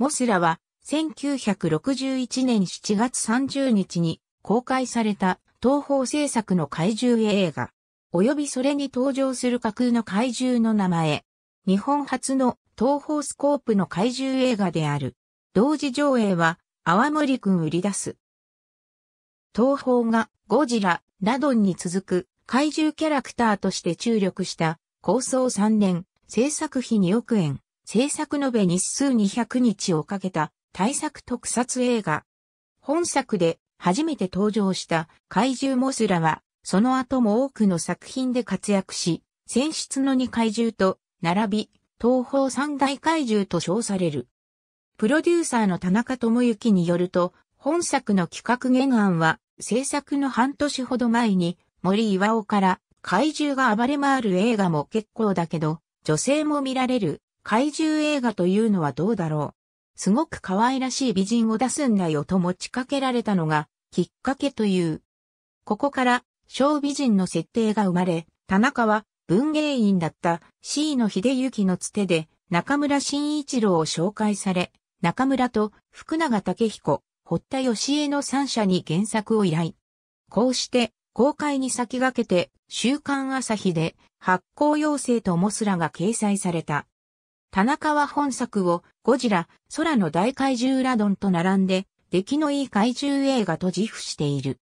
モスラは1961年7月30日に公開された東方製作の怪獣映画、及びそれに登場する架空の怪獣の名前、日本初の東方スコープの怪獣映画である。同時上映は、泡森くん売り出す。東方がゴジラ、ラドンに続く怪獣キャラクターとして注力した構想3年、制作費2億円、制作延べ日数200日をかけた大作特撮映画。本作で初めて登場した怪獣モスラは、その後も多くの作品で活躍し、選出の2怪獣と並び、東方三大怪獣と称される。プロデューサーの田中智之によると、本作の企画原案は、制作の半年ほど前に、森岩尾から怪獣が暴れ回る映画も結構だけど、女性も見られる怪獣映画というのはどうだろう。すごく可愛らしい美人を出すんだよと持ちかけられたのが、きっかけという。ここから、小美人の設定が生まれ、田中は文芸員だった C の秀幸のつてで中村慎一郎を紹介され、中村と福永武彦、堀田義恵の三者に原作を依頼。こうして公開に先駆けて週刊朝日で発行要請とモスラが掲載された。田中は本作をゴジラ、空の大怪獣ラドンと並んで、出来のいい怪獣映画と自負している。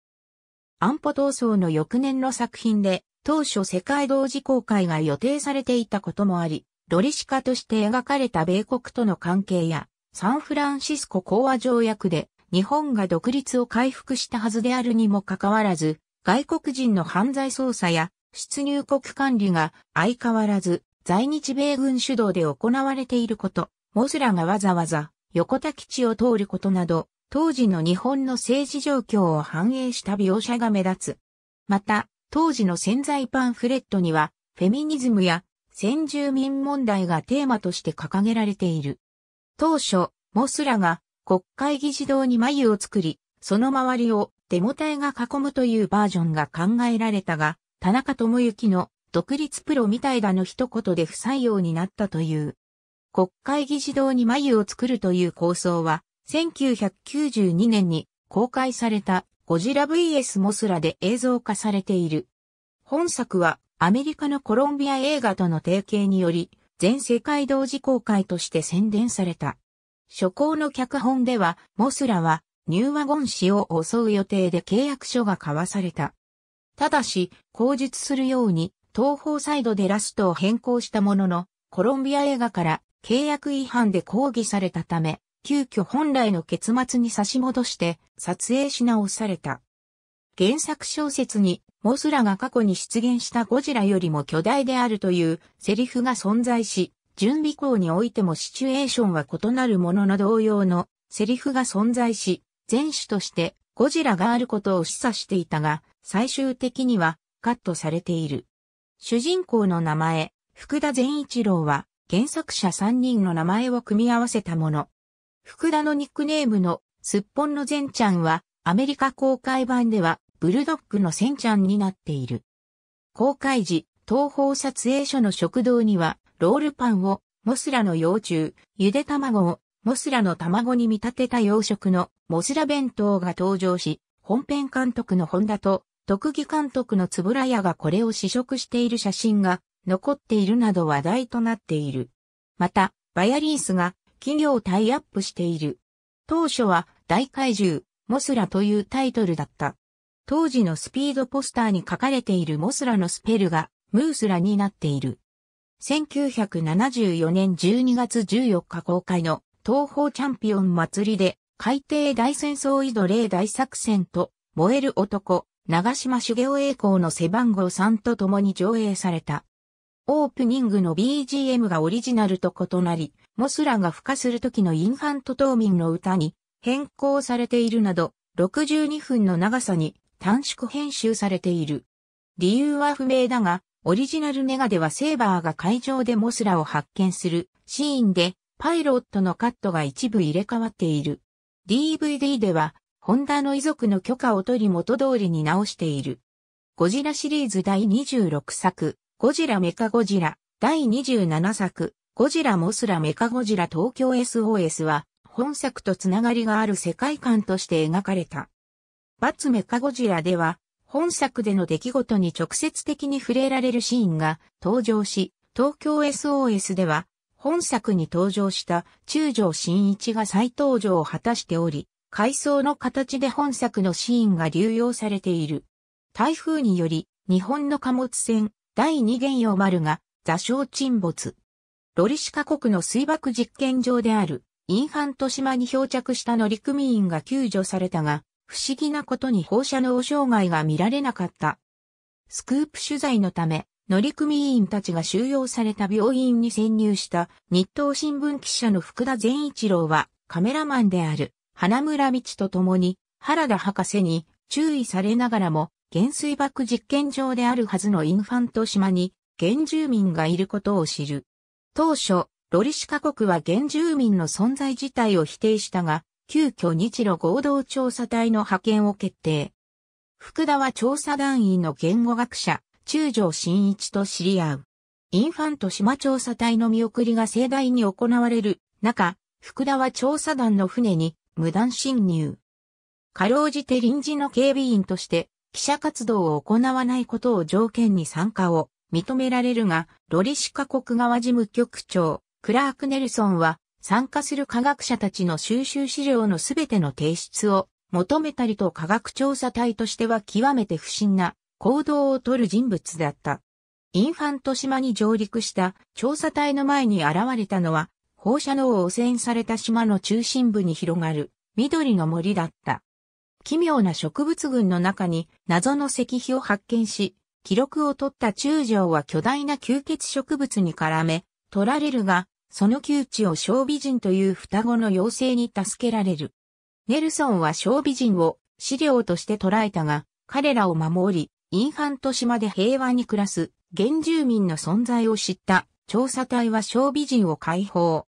安保闘争の翌年の作品で、当初世界同時公開が予定されていたこともあり、ロリシカとして描かれた米国との関係や、サンフランシスコ講和条約で、日本が独立を回復したはずであるにもかかわらず、外国人の犯罪捜査や出入国管理が相変わらず在日米軍主導で行われていること、モスラがわざわざ横田基地を通ることなど、当時の日本の政治状況を反映した描写が目立つ。また、当時の潜在パンフレットには、フェミニズムや先住民問題がテーマとして掲げられている。当初、モスラが国会議事堂に眉を作り、その周りをデモ隊が囲むというバージョンが考えられたが、田中智之の独立プロみたいだの一言で不採用になったという。国会議事堂に眉を作るという構想は、1992年に公開されたゴジラ VS モスラで映像化されている。本作はアメリカのコロンビア映画との提携により、全世界同時公開として宣伝された。初行の脚本では、モスラはニューワゴン氏を襲う予定で契約書が交わされた。ただし、口述するように、東方サイドでラストを変更したものの、コロンビア映画から契約違反で抗議されたため、急遽本来の結末に差し戻して撮影し直された。原作小説にモスラが過去に出現したゴジラよりも巨大であるというセリフが存在し、準備校においてもシチュエーションは異なるものの同様のセリフが存在し、前種としてゴジラがあることを示唆していたが、最終的にはカットされている。主人公の名前、福田善一郎は原作者3人の名前を組み合わせたもの。福田のニックネームのすっぽんの善ちゃんはアメリカ公開版ではブルドッグの善ちゃんになっている。公開時、東方撮影所の食堂にはロールパンをモスラの幼虫、ゆで卵をモスラの卵に見立てた洋食のモスラ弁当が登場し、本編監督の本田と特技監督のつぶらやがこれを試食している写真が残っているなど話題となっている。また、バヤリースが企業タイアップしている。当初は大怪獣、モスラというタイトルだった。当時のスピードポスターに書かれているモスラのスペルがムースラになっている。1974年12月14日公開の東方チャンピオン祭りで海底大戦争井戸霊大作戦と燃える男、長島修行栄光の背番号3と共に上映された。オープニングの BGM がオリジナルと異なり、モスラが孵化する時のインファント島民の歌に変更されているなど、62分の長さに短縮編集されている。理由は不明だが、オリジナルネガではセーバーが会場でモスラを発見するシーンで、パイロットのカットが一部入れ替わっている。DVD ではホンダの遺族の許可を取り元通りに直している。ゴジラシリーズ第26作、ゴジラメカゴジラ、第27作、ゴジラモスラメカゴジラ東京 SOS は、本作とつながりがある世界観として描かれた。バツメカゴジラでは、本作での出来事に直接的に触れられるシーンが登場し、東京 SOS では、本作に登場した中条新一が再登場を果たしており、階層の形で本作のシーンが流用されている。台風により、日本の貨物船、第二元用丸が座礁沈没。ロリシカ国の水爆実験場である、インハント島に漂着した乗組員が救助されたが、不思議なことに放射能障害が見られなかった。スクープ取材のため、乗組員たちが収容された病院に潜入した日東新聞記者の福田善一郎はカメラマンである。花村道と共に原田博士に注意されながらも原水爆実験場であるはずのインファント島に原住民がいることを知る。当初、ロリシカ国は原住民の存在自体を否定したが、急遽日露合同調査隊の派遣を決定。福田は調査団員の言語学者、中条新一と知り合う。インファント島調査隊の見送りが盛大に行われる中、福田は調査団の船に無断侵入。かろうじて臨時の警備員として、記者活動を行わないことを条件に参加を認められるが、ロリシカ国側事務局長、クラーク・ネルソンは、参加する科学者たちの収集資料のすべての提出を求めたりと科学調査隊としては極めて不審な行動をとる人物だった。インファント島に上陸した調査隊の前に現れたのは放射能を汚染された島の中心部に広がる緑の森だった。奇妙な植物群の中に謎の石碑を発見し、記録を取った中将は巨大な吸血植物に絡め、取られるが、その窮地を小美人という双子の妖精に助けられる。ネルソンは小美人を資料として捉えたが、彼らを守り、インファント島で平和に暮らす原住民の存在を知った調査隊は小美人を解放。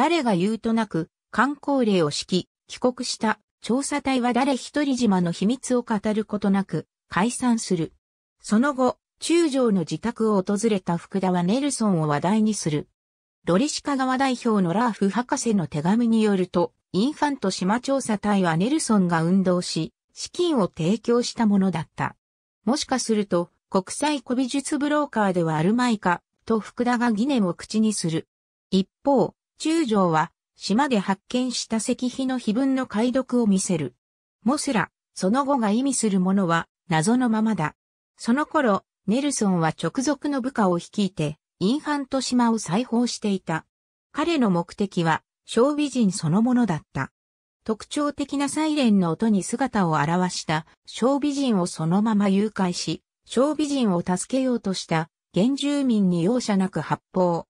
誰が言うとなく、観光令を敷き、帰国した調査隊は誰一人島の秘密を語ることなく、解散する。その後、中将の自宅を訪れた福田はネルソンを話題にする。ロリシカ川代表のラーフ博士の手紙によると、インファント島調査隊はネルソンが運動し、資金を提供したものだった。もしかすると、国際古美術ブローカーではあるまいか、と福田が疑念を口にする。一方、中将は、島で発見した石碑の碑文の解読を見せる。もすら、その後が意味するものは、謎のままだ。その頃、ネルソンは直属の部下を率いて、インハント島を再訪していた。彼の目的は、小美人そのものだった。特徴的なサイレンの音に姿を現した小美人をそのまま誘拐し、小美人を助けようとした原住民に容赦なく発砲。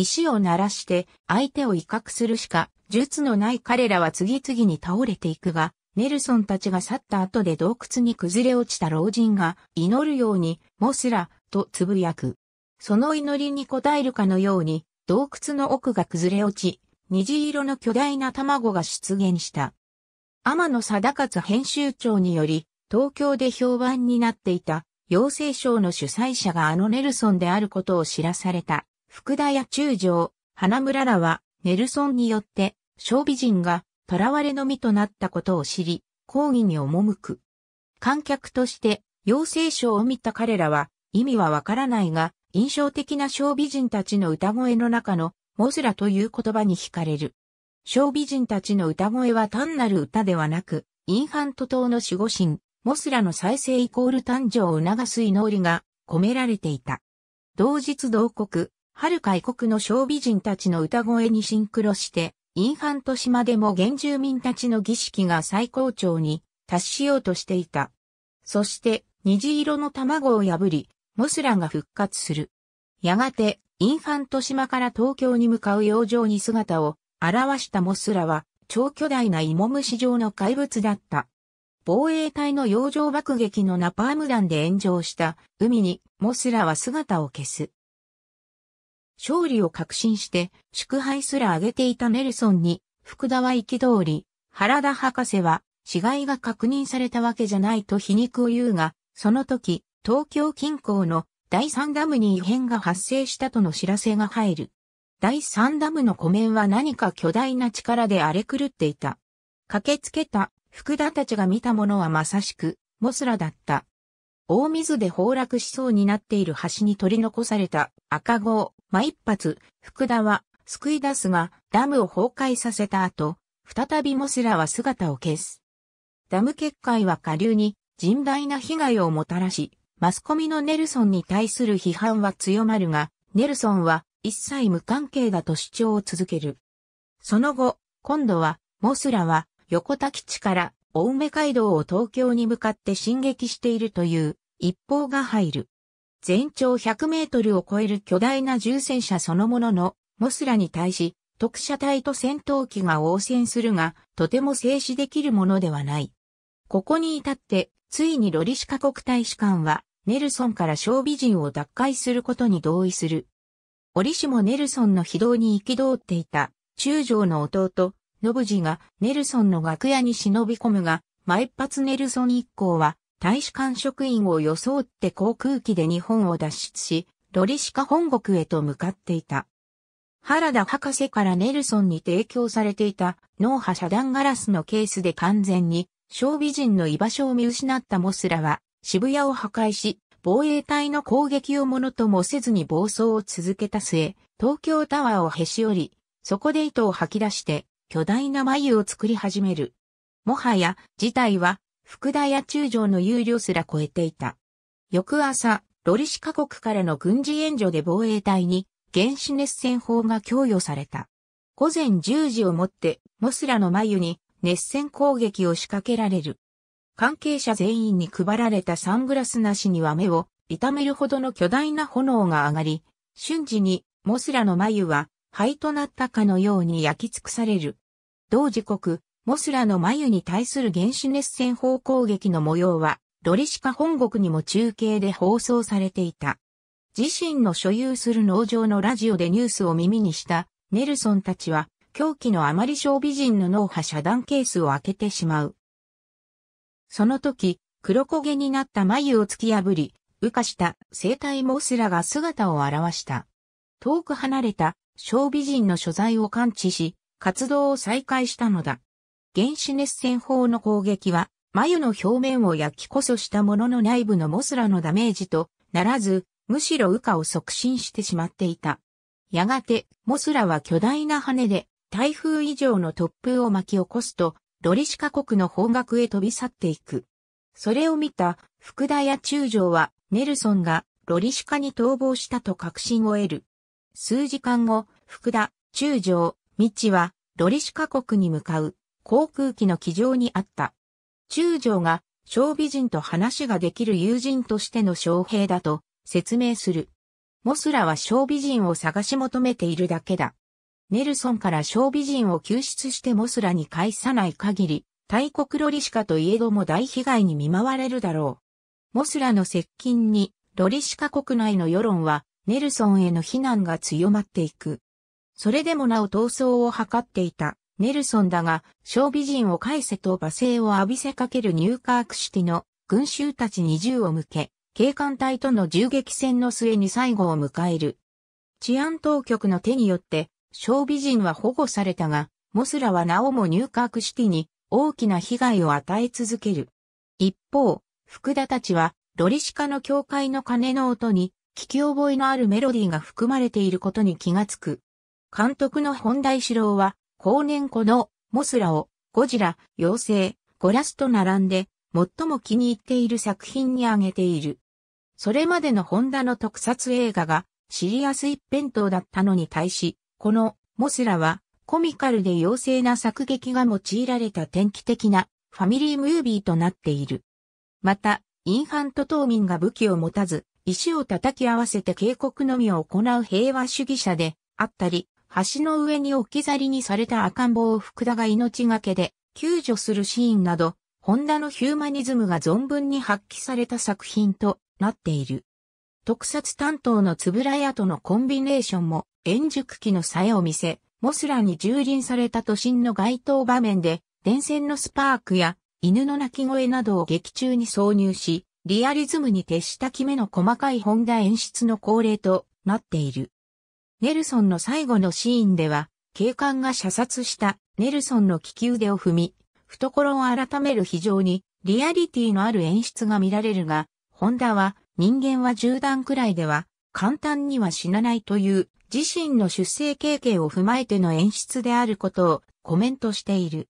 石を鳴らして相手を威嚇するしか、術のない彼らは次々に倒れていくが、ネルソンたちが去った後で洞窟に崩れ落ちた老人が祈るように、モスラ、とつぶやく。その祈りに応えるかのように、洞窟の奥が崩れ落ち、虹色の巨大な卵が出現した。天野貞勝編集長により、東京で評判になっていた、養成賞の主催者があのネルソンであることを知らされた。福田や中将、花村らは、ネルソンによって、小美人が、囚われの身となったことを知り、抗議に赴く。観客として、養成所を見た彼らは、意味はわからないが、印象的な小美人たちの歌声の中の、モスラという言葉に惹かれる。小美人たちの歌声は単なる歌ではなく、インハント島の守護神、モスラの再生イコール誕生を促す祈りが込められていた。同日同国、遥か異国の小美人たちの歌声にシンクロして、インファント島でも原住民たちの儀式が最高潮に達しようとしていた。そして、虹色の卵を破り、モスラが復活する。やがて、インファント島から東京に向かう洋上に姿を現したモスラは、超巨大な芋虫状の怪物だった。防衛隊の洋上爆撃のナパーム弾で炎上した海にモスラは姿を消す。勝利を確信して祝杯すら挙げていたネルソンに、福田は憤り、原田博士は死骸が確認されたわけじゃないと皮肉を言うが、その時、東京近郊の第三ダムに異変が発生したとの知らせが入る。第三ダムの湖面は何か巨大な力で荒れ狂っていた。駆けつけた福田たちが見たものはまさしくモスラだった。大水で崩落しそうになっている橋に取り残された赤子を、ま一発、福田は救い出すが、ダムを崩壊させた後、再びモスラは姿を消す。ダム決壊は下流に甚大な被害をもたらし、マスコミのネルソンに対する批判は強まるが、ネルソンは一切無関係だと主張を続ける。その後、今度は、モスラは横田基地から青梅街道を東京に向かって進撃しているという一報が入る。全長100メートルを超える巨大な重戦車そのもののモスラに対し特殊隊と戦闘機が応戦するが、とても静止できるものではない。ここに至って、ついにロリシカ国大使館は、ネルソンから小美人を奪回することに同意する。折しもネルソンの非道に憤っていた、中将の弟、信次がネルソンの楽屋に忍び込むが、毎発ネルソン一行は、大使館職員を装って航空機で日本を脱出し、ロリシカ本国へと向かっていた。原田博士からネルソンに提供されていた脳波遮断ガラスのケースで完全に小美人の居場所を見失ったモスラは渋谷を破壊し防衛隊の攻撃をものともせずに暴走を続けた末東京タワーをへし折りそこで糸を吐き出して巨大な眉を作り始める。もはや、事態は、福田や中将の有料すら超えていた。翌朝、ロリシカ国からの軍事援助で防衛隊に、原子熱線砲が供与された。午前10時をもって、モスラの眉に熱線攻撃を仕掛けられる。関係者全員に配られたサングラスなしには目を痛めるほどの巨大な炎が上がり、瞬時にモスラの眉は灰となったかのように焼き尽くされる。同時刻、モスラの眉に対する原始熱線砲攻撃の模様は、ロリシカ本国にも中継で放送されていた。自身の所有する農場のラジオでニュースを耳にしたネルソンたちは、狂気のあまり小美人の脳波遮断ケースを開けてしまう。その時、黒焦げになった眉を突き破り、羽化した生体モスラが姿を現した。遠く離れた小美人の所在を感知し、活動を再開したのだ。原子熱線法の攻撃は、眉の表面を焼きこそしたものの内部のモスラのダメージとならず、むしろ羽化を促進してしまっていた。やがて、モスラは巨大な羽で、台風以上の突風を巻き起こすと、ロリシカ国の方角へ飛び去っていく。それを見た、福田や中将は、ネルソンが、ロリシカに逃亡したと確信を得る。数時間後、福田、中将、道は、ロリシカ国に向かう、航空機の機上にあった。中将が、小美人と話ができる友人としての将兵だと、説明する。モスラは小美人を探し求めているだけだ。ネルソンから小美人を救出してモスラに返さない限り、大国ロリシカといえども大被害に見舞われるだろう。モスラの接近に、ロリシカ国内の世論は、ネルソンへの非難が強まっていく。それでもなお闘争を図っていたネルソンだが、小美人を返せと罵声を浴びせかけるニューカークシティの群衆たちに銃を向け、警官隊との銃撃戦の末に最後を迎える。治安当局の手によって、小美人は保護されたが、モスラはなおもニューカークシティに大きな被害を与え続ける。一方、福田たちは、ロリシカの教会の鐘の音に聞き覚えのあるメロディーが含まれていることに気がつく。監督の本田志郎は、後年この、モスラを、ゴジラ、妖精、ゴラスと並んで、最も気に入っている作品に挙げている。それまでのホンダの特撮映画が、シリアス一辺倒だったのに対し、この、モスラは、コミカルで妖精な作劇が用いられた天気的な、ファミリームービーとなっている。また、インハント島民が武器を持たず、石を叩き合わせて警告のみを行う平和主義者であったり、橋の上に置き去りにされた赤ん坊を福田が命がけで救助するシーンなど、ホンダのヒューマニズムが存分に発揮された作品となっている。特撮担当のつぶらやとのコンビネーションも、円熟期のさえを見せ、モスラに蹂躙された都心の街頭場面で、電線のスパークや犬の鳴き声などを劇中に挿入し、リアリズムに徹したきめの細かい本田演出の恒例となっている。ネルソンの最後のシーンでは、警官が射殺したネルソンの利き腕を踏み、懐を改める非常にリアリティのある演出が見られるが、ホンダは人間は10段くらいでは簡単には死なないという自身の出生経験を踏まえての演出であることをコメントしている。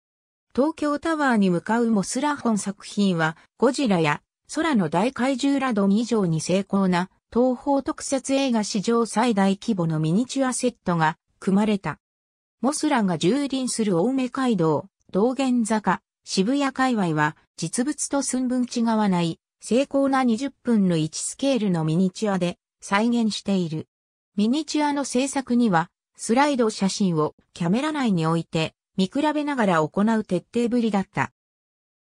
東京タワーに向かうモスラ本作品はゴジラや空の大怪獣ラドン以上に精巧な東方特撮映画史上最大規模のミニチュアセットが組まれた。モスラが蹂躙する青梅街道、道玄坂、渋谷界隈は実物と寸分違わない精巧な20分の1スケールのミニチュアで再現している。ミニチュアの制作にはスライド写真をキャメラ内に置いて見比べながら行う徹底ぶりだった。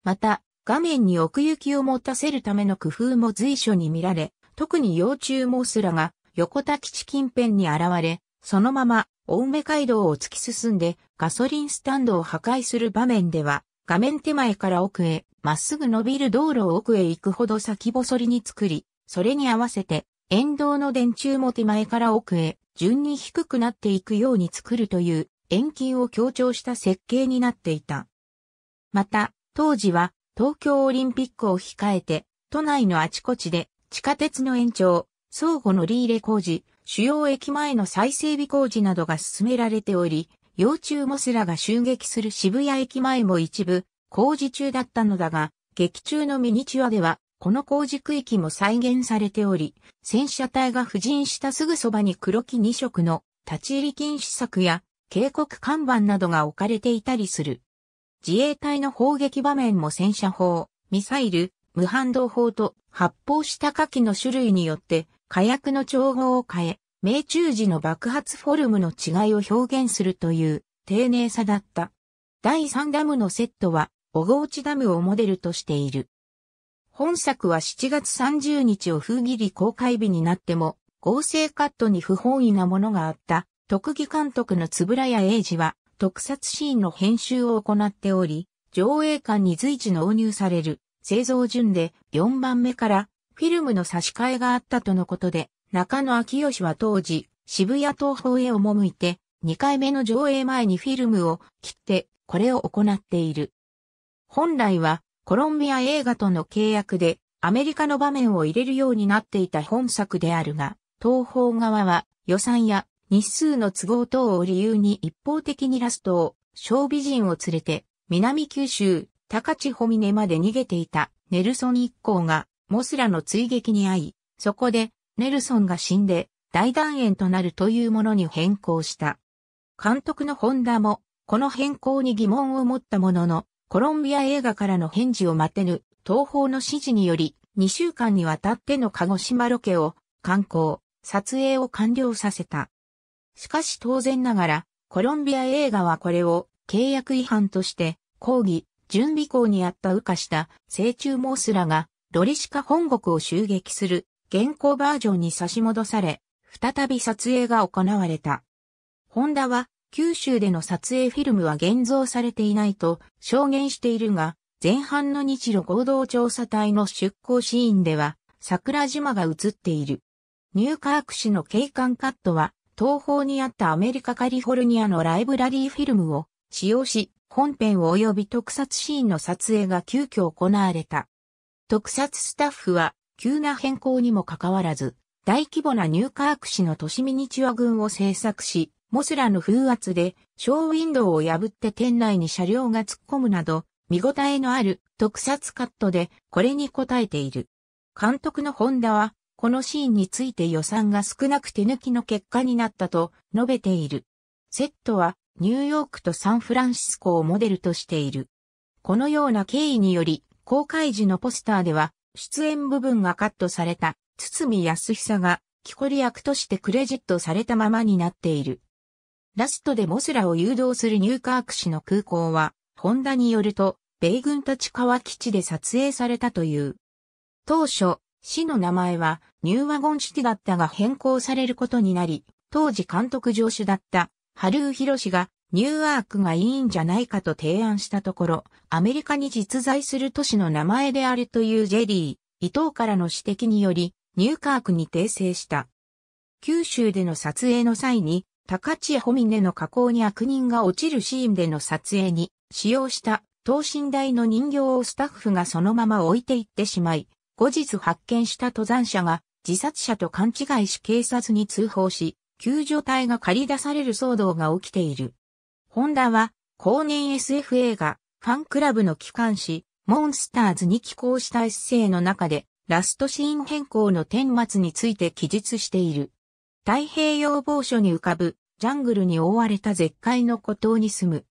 また、画面に奥行きを持たせるための工夫も随所に見られ、特に幼虫モスラが横田基地近辺に現れ、そのまま青梅街道を突き進んでガソリンスタンドを破壊する場面では、画面手前から奥へ、まっすぐ伸びる道路を奥へ行くほど先細りに作り、それに合わせて、沿道の電柱も手前から奥へ、順に低くなっていくように作るという、遠近を強調した設計になっていた。また、当時は、東京オリンピックを控えて、都内のあちこちで地下鉄の延長、相互のリーレ工事、主要駅前の再整備工事などが進められており、幼虫モスラが襲撃する渋谷駅前も一部工事中だったのだが、劇中のミニチュアでは、この工事区域も再現されており、戦車隊が布陣したすぐそばに黒木2色の立ち入り禁止策や警告看板などが置かれていたりする。自衛隊の砲撃場面も戦車砲、ミサイル、無反動砲と発砲した火器の種類によって火薬の調合を変え、命中時の爆発フォルムの違いを表現するという丁寧さだった。第3ダムのセットは、小河内ダムをモデルとしている。本作は7月30日を封切り公開日になっても、合成カットに不本意なものがあった、特技監督の円谷英二は、特撮シーンの編集を行っており、上映館に随時納入される製造順で4番目からフィルムの差し替えがあったとのことで、中野昭義は当時渋谷東宝へ赴いて2回目の上映前にフィルムを切ってこれを行っている。本来はコロンビア映画との契約でアメリカの場面を入れるようになっていた本作であるが、東宝側は予算や日数の都合等を理由に一方的にラストを、小美人を連れて、南九州、高千穂峰まで逃げていたネルソン一行が、モスラの追撃に遭い、そこで、ネルソンが死んで、大団円となるというものに変更した。監督のホンダも、この変更に疑問を持ったものの、コロンビア映画からの返事を待てぬ、東方の指示により、2週間にわたっての鹿児島ロケを、観光、撮影を完了させた。しかし当然ながら、コロンビア映画はこれを契約違反として抗議、準備校にあった羽化した成虫モースらがロリシカ本国を襲撃する現行バージョンに差し戻され、再び撮影が行われた。ホンダは九州での撮影フィルムは現像されていないと証言しているが、前半の日露合同調査隊の出港シーンでは桜島が映っている。ニューカーク市の景観カットは東方にあったアメリカカリフォルニアのライブラリーフィルムを使用し、本編及び特撮シーンの撮影が急遽行われた。特撮スタッフは、急な変更にもかかわらず、大規模なニューカーク市の都市ミニチュア群を制作し、モスラの風圧で、ショーウィンドウを破って店内に車両が突っ込むなど、見応えのある特撮カットでこれに応えている。監督のホンダはこのシーンについて予算が少なく手抜きの結果になったと述べている。セットはニューヨークとサンフランシスコをモデルとしている。このような経緯により、公開時のポスターでは、出演部分がカットされた、堤康久が、木こり役としてクレジットされたままになっている。ラストでモスラを誘導するニューカーク市の空港は、ホンダによると、米軍立川基地で撮影されたという。当初、市の名前は、ニューワゴンシティだったが変更されることになり、当時監督上手だったハルーロシがニューアークがいいんじゃないかと提案したところ、アメリカに実在する都市の名前であるというジェリー、伊藤からの指摘により、ニューカークに訂正した。九州での撮影の際に、高千穂峰の加工に悪人が落ちるシーンでの撮影に使用した等身大の人形をスタッフがそのまま置いていってしまい、後日発見した登山者が自殺者と勘違いし警察に通報し、救助隊が駆り出される騒動が起きている。ホンダは、後年 SF 映画、ファンクラブの機関誌、モンスターズに寄稿したエッセイの中で、ラストシーン変更の顛末について記述している。太平洋某所に浮かぶ、ジャングルに覆われた絶海の孤島に住む。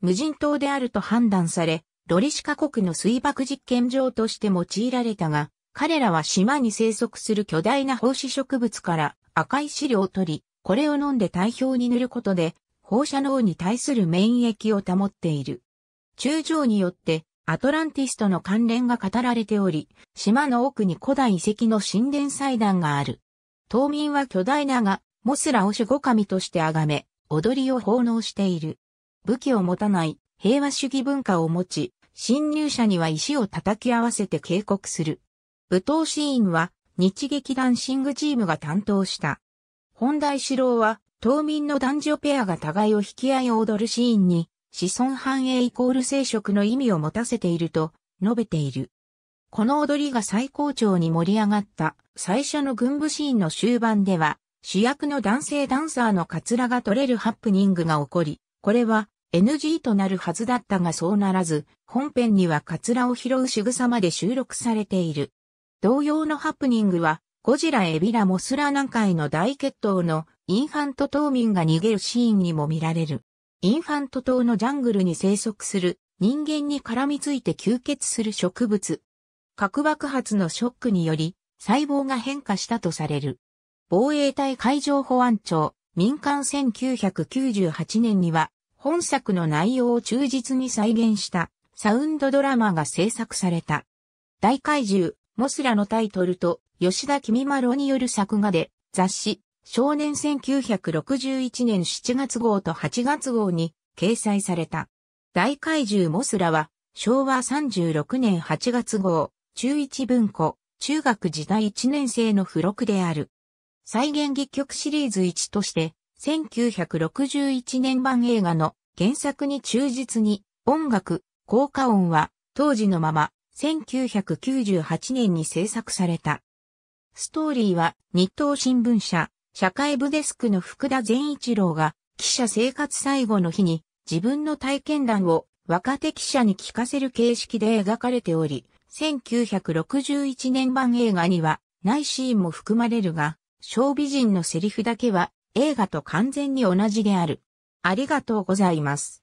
無人島であると判断され、ロリシカ国の水爆実験場として用いられたが、彼らは島に生息する巨大な胞子植物から赤い飼料を取り、これを飲んで体表に塗ることで、放射能に対する免疫を保っている。中将によってアトランティスとの関連が語られており、島の奥に古代遺跡の神殿祭壇がある。島民は巨大なが、モスラを守護神として崇め、踊りを奉納している。武器を持たない平和主義文化を持ち、侵入者には石を叩き合わせて警告する。舞踏シーンは日劇ダンシングチームが担当した。本題史郎は島民の男女ペアが互いを引き合い踊るシーンに子孫繁栄イコール生殖の意味を持たせていると述べている。この踊りが最高潮に盛り上がった最初の軍部シーンの終盤では主役の男性ダンサーのカツラが取れるハプニングが起こり、これは NG となるはずだったがそうならず、本編にはカツラを拾う仕草まで収録されている。同様のハプニングは、ゴジラエビラモスラ南海の大決闘のインファント島民が逃げるシーンにも見られる。インファント島のジャングルに生息する人間に絡みついて吸血する植物。核爆発のショックにより細胞が変化したとされる。防衛隊海上保安庁民間1998年には本作の内容を忠実に再現したサウンドドラマが制作された。大怪獣モスラのタイトルと吉田君丸による作画で雑誌少年1961年7月号と8月号に掲載された。大怪獣モスラは昭和36年8月号中1文庫中学時代1年生の付録である。再現劇曲シリーズ1として1961年版映画の原作に忠実に音楽、効果音は当時のまま1998年に制作された。ストーリーは日東新聞社社会部デスクの福田善一郎が記者生活最後の日に自分の体験談を若手記者に聞かせる形式で描かれており、1961年版映画にはないシーンも含まれるが、小美人のセリフだけは映画と完全に同じである。ありがとうございます。